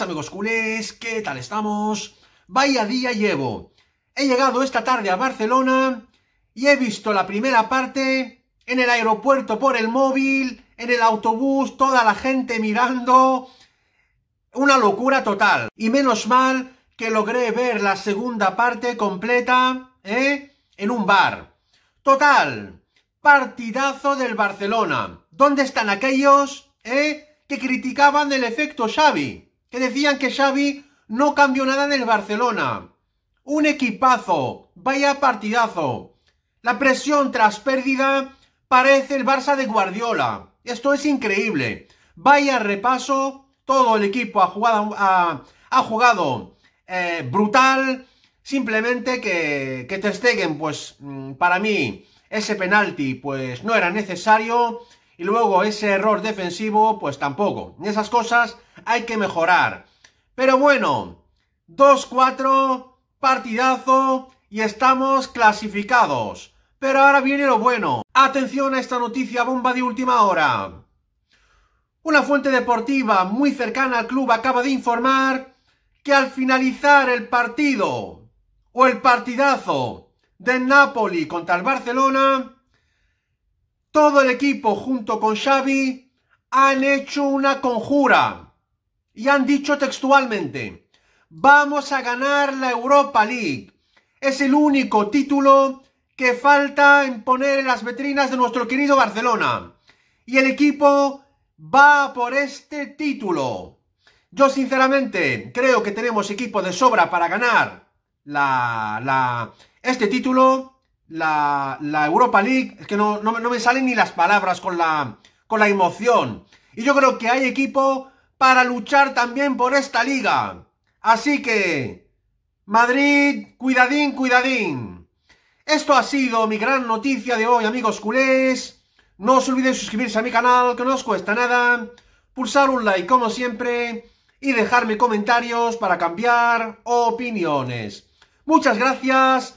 amigos culés, ¿qué tal estamos? Vaya día llevo. He llegado esta tarde a Barcelona y he visto la primera parte en el aeropuerto por el móvil, en el autobús, toda la gente mirando. Una locura total. Y menos mal que logré ver la segunda parte completa, ¿eh? En un bar. Total. Partidazo del Barcelona. ¿Dónde están aquellos, eh? que criticaban el efecto Xavi que decían que Xavi no cambió nada en el Barcelona. Un equipazo, vaya partidazo. La presión tras pérdida parece el Barça de Guardiola. Esto es increíble. Vaya repaso, todo el equipo ha jugado, eh, brutal. Simplemente que, que Ter pues mm, para mí, ese penalti pues no era necesario y luego ese error defensivo, pues tampoco. ni esas cosas hay que mejorar. Pero bueno, 2-4, partidazo y estamos clasificados. Pero ahora viene lo bueno. Atención a esta noticia bomba de última hora. Una fuente deportiva muy cercana al club acaba de informar que al finalizar el partido o el partidazo de Napoli contra el Barcelona, todo el equipo junto con Xavi han hecho una conjura y han dicho textualmente, vamos a ganar la Europa League. Es el único título que falta en poner en las vetrinas de nuestro querido Barcelona. Y el equipo va por este título. Yo sinceramente creo que tenemos equipo de sobra para ganar este título la, Europa League, es que no, me salen ni las palabras con la, con la emoción. Y yo creo que hay equipo para luchar también por esta liga. Así que, Madrid, cuidadín, cuidadín. Esto ha sido mi gran noticia de hoy, amigos culés. No os olvidéis suscribirse a mi canal, que no os cuesta nada. Pulsar un like, como siempre. Y dejarme comentarios para cambiar opiniones. Muchas gracias.